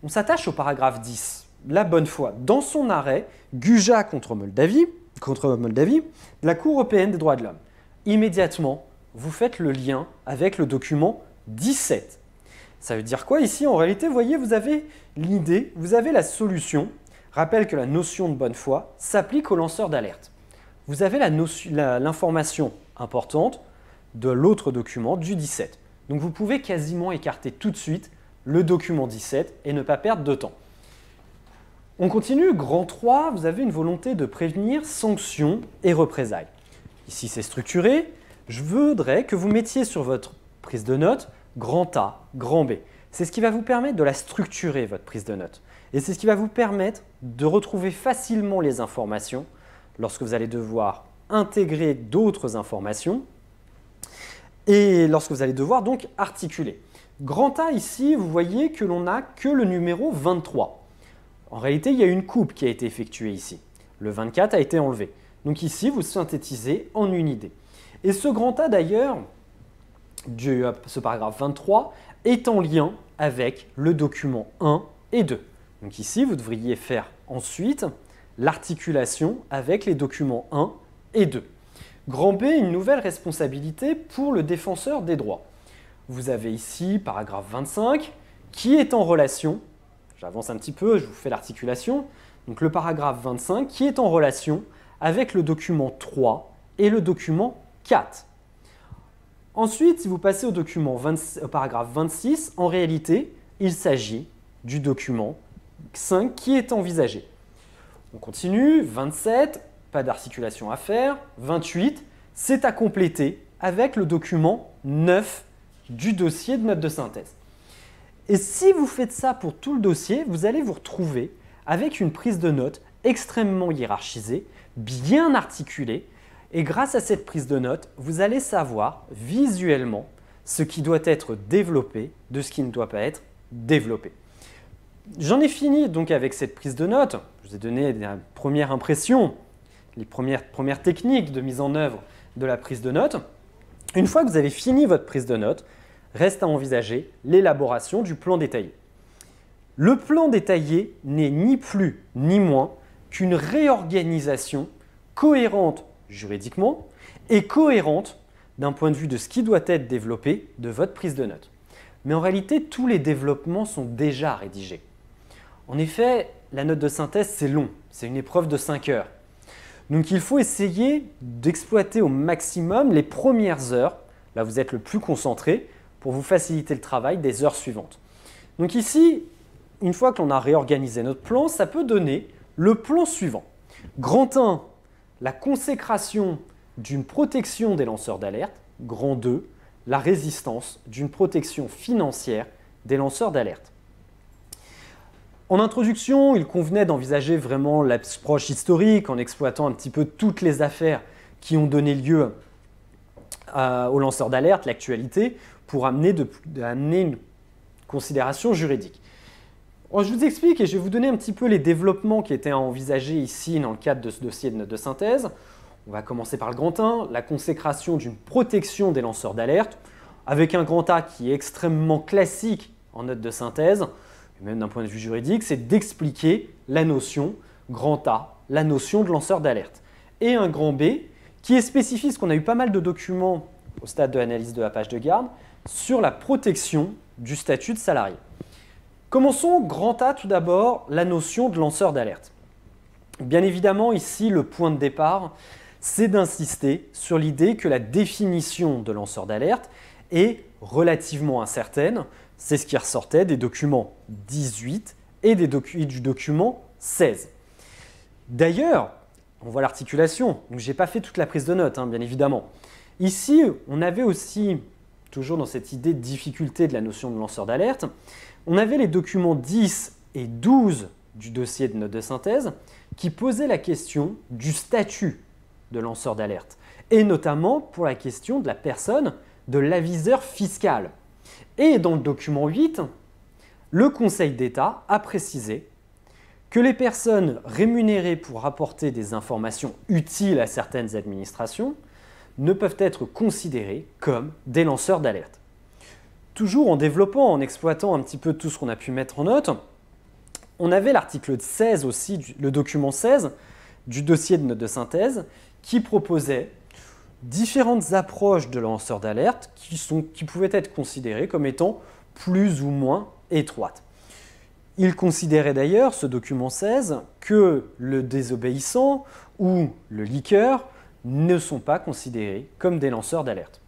On s'attache au paragraphe 10. La bonne foi. Dans son arrêt, Guja contre Moldavie, contre Moldavie, la Cour européenne des droits de l'homme. Immédiatement, vous faites le lien avec le document 17. Ça veut dire quoi ici En réalité, vous voyez, vous avez l'idée, vous avez la solution. Rappelle que la notion de bonne foi s'applique aux lanceurs d'alerte. Vous avez l'information importante de l'autre document, du 17. Donc vous pouvez quasiment écarter tout de suite le document 17 et ne pas perdre de temps. On continue, grand 3, vous avez une volonté de prévenir sanctions et représailles. Ici c'est structuré, je voudrais que vous mettiez sur votre prise de notes grand A, grand B. C'est ce qui va vous permettre de la structurer, votre prise de notes. Et c'est ce qui va vous permettre de retrouver facilement les informations lorsque vous allez devoir intégrer d'autres informations et lorsque vous allez devoir donc articuler. Grand A ici, vous voyez que l'on n'a que le numéro 23. En réalité, il y a une coupe qui a été effectuée ici. Le 24 a été enlevé. Donc ici, vous synthétisez en une idée. Et ce grand A d'ailleurs, ce paragraphe 23, est en lien avec le document 1 et 2. Donc ici, vous devriez faire ensuite l'articulation avec les documents 1 et 2. Grand B, une nouvelle responsabilité pour le défenseur des droits vous avez ici, paragraphe 25, qui est en relation, j'avance un petit peu, je vous fais l'articulation, donc le paragraphe 25, qui est en relation avec le document 3 et le document 4. Ensuite, si vous passez au, document paragraphe 26, en réalité, il s'agit du document 5 qui est envisagé. On continue, 27, pas d'articulation à faire, 28, c'est à compléter avec le document 9 du dossier de notes de synthèse. Et si vous faites ça pour tout le dossier, vous allez vous retrouver avec une prise de notes extrêmement hiérarchisée, bien articulée, et grâce à cette prise de notes, vous allez savoir visuellement ce qui doit être développé de ce qui ne doit pas être développé. J'en ai fini donc avec cette prise de notes. Je vous ai donné la première impression, les premières, premières techniques de mise en œuvre de la prise de notes. Une fois que vous avez fini votre prise de notes, reste à envisager l'élaboration du plan détaillé. Le plan détaillé n'est ni plus ni moins qu'une réorganisation cohérente juridiquement et cohérente d'un point de vue de ce qui doit être développé de votre prise de notes. Mais en réalité, tous les développements sont déjà rédigés. En effet, la note de synthèse, c'est long, c'est une épreuve de 5 heures. Donc il faut essayer d'exploiter au maximum les premières heures, là vous êtes le plus concentré, pour vous faciliter le travail des heures suivantes. Donc ici, une fois que l'on a réorganisé notre plan, ça peut donner le plan suivant. Grand 1, la consécration d'une protection des lanceurs d'alerte. Grand 2, la résistance d'une protection financière des lanceurs d'alerte. En introduction, il convenait d'envisager vraiment l'approche historique en exploitant un petit peu toutes les affaires qui ont donné lieu euh, aux lanceurs d'alerte, l'actualité, pour amener, une considération juridique. je vous explique et je vais vous donner un petit peu les développements qui étaient envisagés ici dans le cadre de ce dossier de note de synthèse. On va commencer par le grand A, la consécration d'une protection des lanceurs d'alerte, avec un grand A qui est extrêmement classique en note de synthèse, et même d'un point de vue juridique, c'est d'expliquer la notion grand A, la notion de lanceur d'alerte. Et un grand B qui est spécifique, parce qu'on a eu pas mal de documents au stade de l'analyse de la page de garde, sur la protection du statut de salarié. Commençons grand A tout d'abord, la notion de lanceur d'alerte. Bien évidemment, ici, le point de départ, c'est d'insister sur l'idée que la définition de lanceur d'alerte est relativement incertaine. C'est ce qui ressortait des documents 18 et, des du document 16. D'ailleurs, on voit l'articulation, donc n'ai pas fait toute la prise de notes, hein, bien évidemment. Ici, on avait aussi toujours dans cette idée de difficulté de la notion de lanceur d'alerte, on avait les documents 10 et 12 du dossier de note de synthèse qui posaient la question du statut de lanceur d'alerte, et notamment pour la question de la personne de l'aviseur fiscal. Et dans le document 8, le Conseil d'État a précisé que les personnes rémunérées pour apporter des informations utiles à certaines administrations ne peuvent être considérés comme des lanceurs d'alerte. Toujours en développant, en exploitant un petit peu tout ce qu'on a pu mettre en note, on avait l'article 16 aussi, le document 16 du dossier de note de synthèse, qui proposait différentes approches de lanceurs d'alerte qui, qui pouvaient être considérées comme étant plus ou moins étroites. Il considérait d'ailleurs, ce document 16, que le désobéissant ou le liqueur ne sont pas considérés comme des lanceurs d'alerte.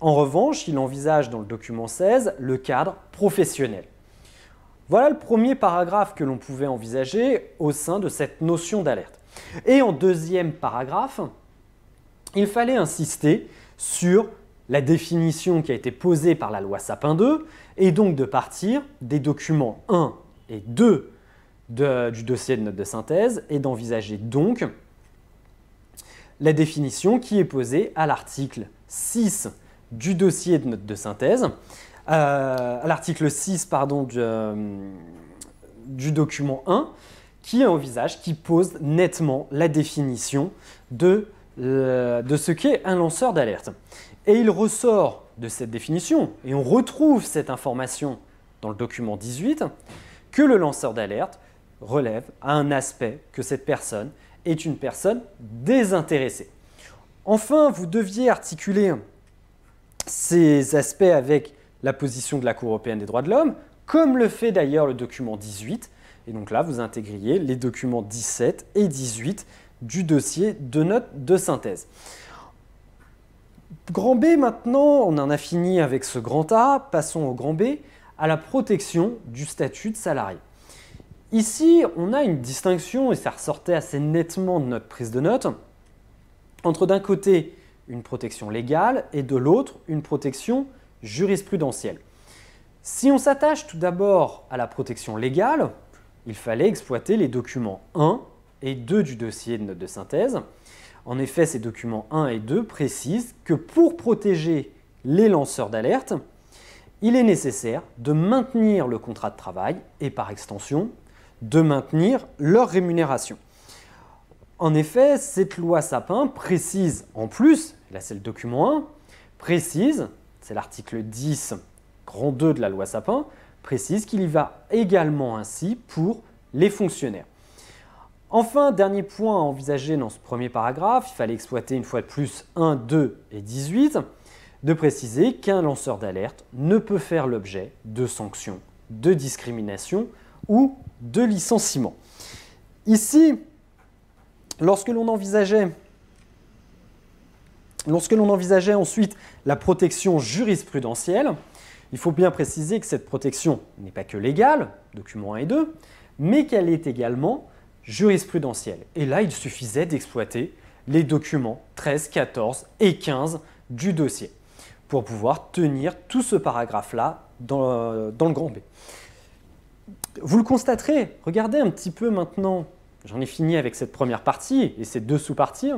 En revanche, il envisage dans le document 16 le cadre professionnel. Voilà le premier paragraphe que l'on pouvait envisager au sein de cette notion d'alerte. Et en deuxième paragraphe, il fallait insister sur la définition qui a été posée par la loi Sapin 2 et donc de partir des documents 1 et 2 du dossier de note de synthèse et d'envisager donc la définition qui est posée à l'article 6 du dossier de note de synthèse, euh, à l'article 6 pardon, du, euh, document 1, qui envisage, qui pose nettement la définition euh, de ce qu'est un lanceur d'alerte. Et il ressort de cette définition, et on retrouve cette information dans le document 18, que le lanceur d'alerte relève à un aspect que cette personne est une personne désintéressée. Enfin, vous deviez articuler ces aspects avec la position de la Cour européenne des droits de l'homme, comme le fait d'ailleurs le document 18. Et donc là, vous intégriez les documents 17 et 18 du dossier de notes de synthèse. Grand B maintenant, on en a fini avec ce grand A, passons au grand B, à la protection du statut de salarié. Ici, on a une distinction, et ça ressortait assez nettement de notre prise de notes, entre d'un côté une protection légale et de l'autre une protection jurisprudentielle. Si on s'attache tout d'abord à la protection légale, il fallait exploiter les documents 1 et 2 du dossier de note de synthèse. En effet, ces documents 1 et 2 précisent que pour protéger les lanceurs d'alerte, il est nécessaire de maintenir le contrat de travail et par extension de maintenir leur rémunération. En effet, cette loi Sapin précise en plus, là c'est le document 1, précise, c'est l'article 10, grand 2 de la loi Sapin, précise qu'il y va également ainsi pour les fonctionnaires. Enfin, dernier point à envisager dans ce premier paragraphe, il fallait exploiter une fois de plus 1, 2 et 18, de préciser qu'un lanceur d'alerte ne peut faire l'objet de sanctions, de discrimination ou de licenciement. Ici, lorsque l'on envisageait Lorsque l'on envisageait ensuite la protection jurisprudentielle, il faut bien préciser que cette protection n'est pas que légale, document 1 et 2, mais qu'elle est également jurisprudentielle. Et là, il suffisait d'exploiter les documents 13, 14 et 15 du dossier pour pouvoir tenir tout ce paragraphe-là dans, euh, dans le grand B. Vous le constaterez, regardez un petit peu maintenant, j'en ai fini avec cette première partie et ces deux sous-parties.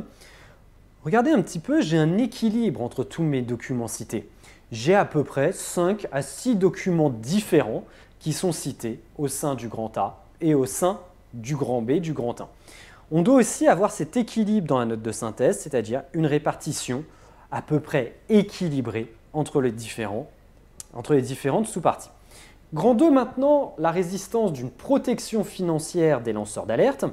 Regardez un petit peu, j'ai un équilibre entre tous mes documents cités. J'ai à peu près 5 à 6 documents différents qui sont cités au sein du grand A et au sein du grand B, du grand 1. On doit aussi avoir cet équilibre dans la note de synthèse, c'est-à-dire une répartition à peu près équilibrée entre les, différents, entre les différentes sous-parties. Grand 2 maintenant, la résistance d'une protection financière des lanceurs d'alerte.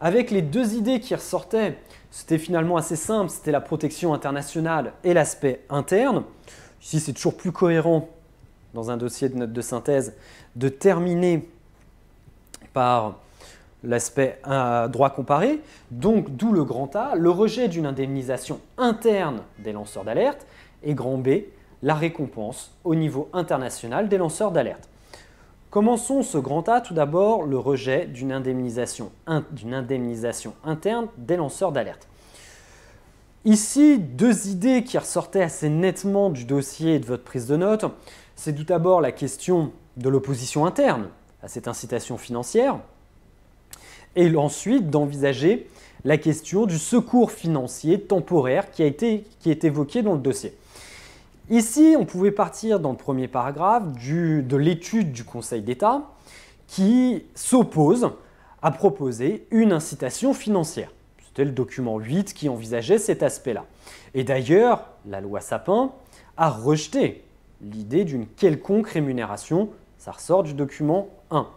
Avec les deux idées qui ressortaient, c'était finalement assez simple, c'était la protection internationale et l'aspect interne. Ici, c'est toujours plus cohérent, dans un dossier de note de synthèse, de terminer par l'aspect euh, droit comparé, donc d'où le grand A, le rejet d'une indemnisation interne des lanceurs d'alerte, et grand B, la récompense au niveau international des lanceurs d'alerte. Commençons ce grand A tout d'abord le rejet d'une indemnisation, d'une indemnisation, interne des lanceurs d'alerte. Ici, deux idées qui ressortaient assez nettement du dossier et de votre prise de note, C'est tout d'abord la question de l'opposition interne à cette incitation financière, et ensuite d'envisager la question du secours financier temporaire qui, a été, qui est évoqué dans le dossier. Ici, on pouvait partir dans le premier paragraphe de l'étude du Conseil d'État qui s'oppose à proposer une incitation financière. C'était le document 8 qui envisageait cet aspect-là. Et d'ailleurs, la loi Sapin a rejeté l'idée d'une quelconque rémunération, ça ressort du document 1.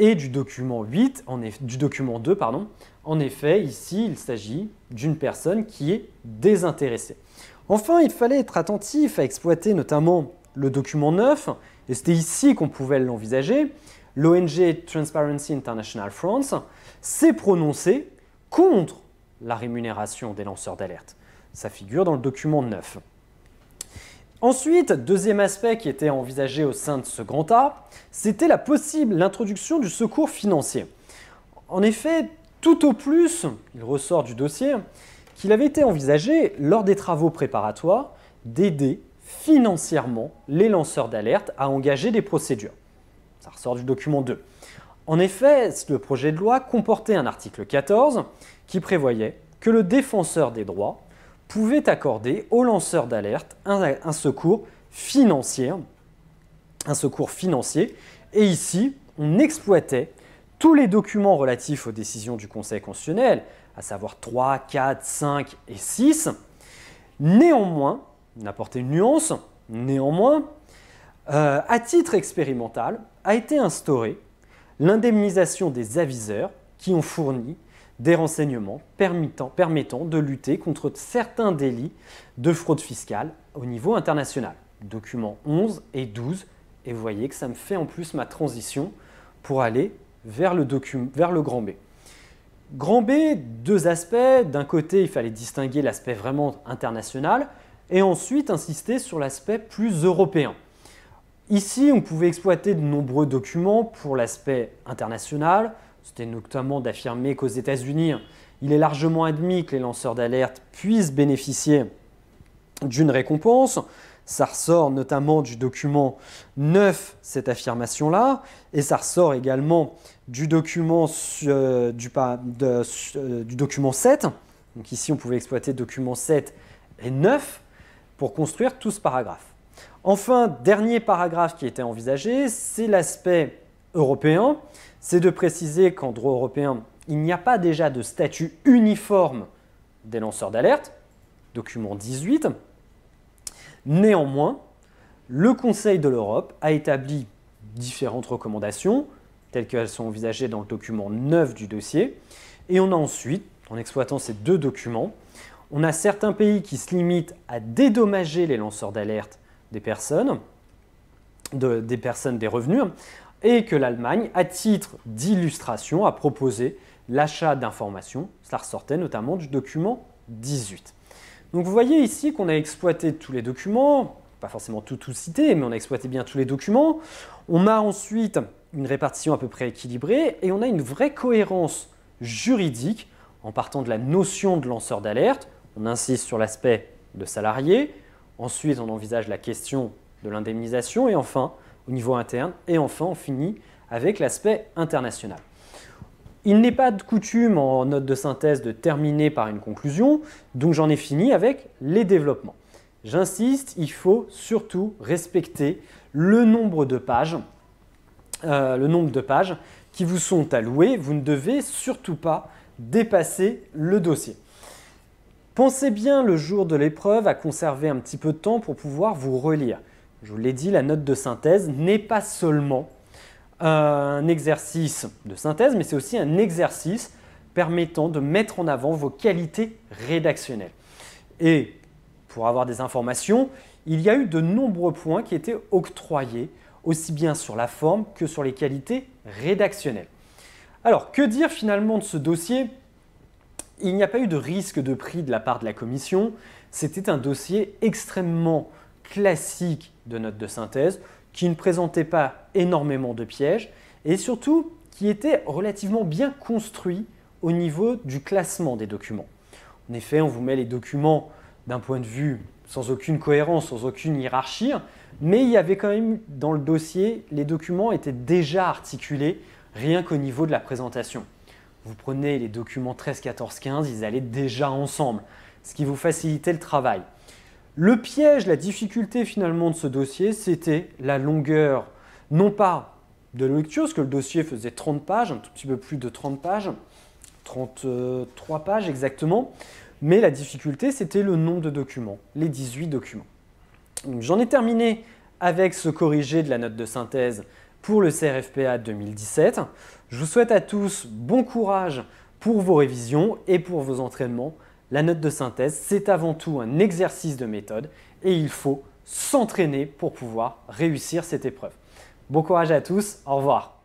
Et du document 8, du document 2, pardon. En effet, ici, il s'agit d'une personne qui est désintéressée. Enfin, il fallait être attentif à exploiter notamment le document 9, et c'était ici qu'on pouvait l'envisager. L'ONG Transparency International France s'est prononcée contre la rémunération des lanceurs d'alerte. Ça figure dans le document 9. Ensuite, deuxième aspect qui était envisagé au sein de ce grand A, c'était la possible introduction du secours financier. En effet, tout au plus, il ressort du dossier, qu'il avait été envisagé lors des travaux préparatoires d'aider financièrement les lanceurs d'alerte à engager des procédures. Ça ressort du document 2. En effet, le projet de loi comportait un article 14 qui prévoyait que le défenseur des droits pouvait accorder aux lanceurs d'alerte un, un, secours financier, un secours financier, et ici on exploitait tous les documents relatifs aux décisions du Conseil constitutionnel, à savoir 3, 4, 5 et 6. Néanmoins, n'apporter une nuance, néanmoins, euh, à titre expérimental, a été instaurée l'indemnisation des aviseurs qui ont fourni des renseignements permettant, permettant, de lutter contre certains délits de fraude fiscale au niveau international. Documents 11 et 12, et vous voyez que ça me fait en plus ma transition pour aller vers le, vers le grand B. Grand B, deux aspects. D'un côté, il fallait distinguer l'aspect vraiment international et ensuite insister sur l'aspect plus européen. Ici, on pouvait exploiter de nombreux documents pour l'aspect international. C'était notamment d'affirmer qu'aux États-Unis, il est largement admis que les lanceurs d'alerte puissent bénéficier d'une récompense. Ça ressort notamment du document 9, cette affirmation-là, et ça ressort également du document, 7. Euh, euh, Donc ici, on pouvait exploiter documents 7 et 9 pour construire tout ce paragraphe. Enfin, dernier paragraphe qui était envisagé, c'est l'aspect européen. C'est de préciser qu'en droit européen, il n'y a pas déjà de statut uniforme des lanceurs d'alerte, document 18. Néanmoins, le Conseil de l'Europe a établi différentes recommandations telles qu'elles sont envisagées dans le document 9 du dossier. Et on a ensuite, en exploitant ces deux documents, on a certains pays qui se limitent à dédommager les lanceurs d'alerte des personnes, des personnes des revenus, et que l'Allemagne, à titre d'illustration, a proposé l'achat d'informations. Cela ressortait notamment du document 18. Donc vous voyez ici qu'on a exploité tous les documents, pas forcément tous tout cité, mais on a exploité bien tous les documents. On a ensuite une répartition à peu près équilibrée et on a une vraie cohérence juridique en partant de la notion de lanceur d'alerte. On insiste sur l'aspect de salarié, ensuite on envisage la question de l'indemnisation et enfin au niveau interne et enfin on finit avec l'aspect international. Il n'est pas de coutume en note de synthèse de terminer par une conclusion, donc j'en ai fini avec les développements. J'insiste, il faut surtout respecter le nombre de pages euh, le nombre de pages qui vous sont allouées. Vous ne devez surtout pas dépasser le dossier. Pensez bien le jour de l'épreuve à conserver un petit peu de temps pour pouvoir vous relire. Je vous l'ai dit, la note de synthèse n'est pas seulement un exercice de synthèse, mais c'est aussi un exercice permettant de mettre en avant vos qualités rédactionnelles. Et pour avoir des informations, il y a eu de nombreux points qui étaient octroyés aussi bien sur la forme que sur les qualités rédactionnelles. Alors, que dire finalement de ce dossier Il n'y a pas eu de risque de prix de la part de la commission. C'était un dossier extrêmement classique de notes de synthèse qui ne présentait pas énormément de pièges et surtout qui était relativement bien construit au niveau du classement des documents. En effet, on vous met les documents d'un point de vue sans aucune cohérence, sans aucune hiérarchie, mais il y avait quand même dans le dossier, les documents étaient déjà articulés, rien qu'au niveau de la présentation. Vous prenez les documents 13, 14, 15, ils allaient déjà ensemble, ce qui vous facilitait le travail. Le piège, la difficulté finalement de ce dossier, c'était la longueur, non pas de lecture, parce que le dossier faisait 30 pages, un tout petit peu plus de 30 pages, 33 pages exactement, mais la difficulté, c'était le nombre de documents, les 18 documents. J'en ai terminé avec ce corrigé de la note de synthèse pour le CRFPA 2017. Je vous souhaite à tous bon courage pour vos révisions et pour vos entraînements. La note de synthèse, c'est avant tout un exercice de méthode et il faut s'entraîner pour pouvoir réussir cette épreuve. Bon courage à tous, au revoir.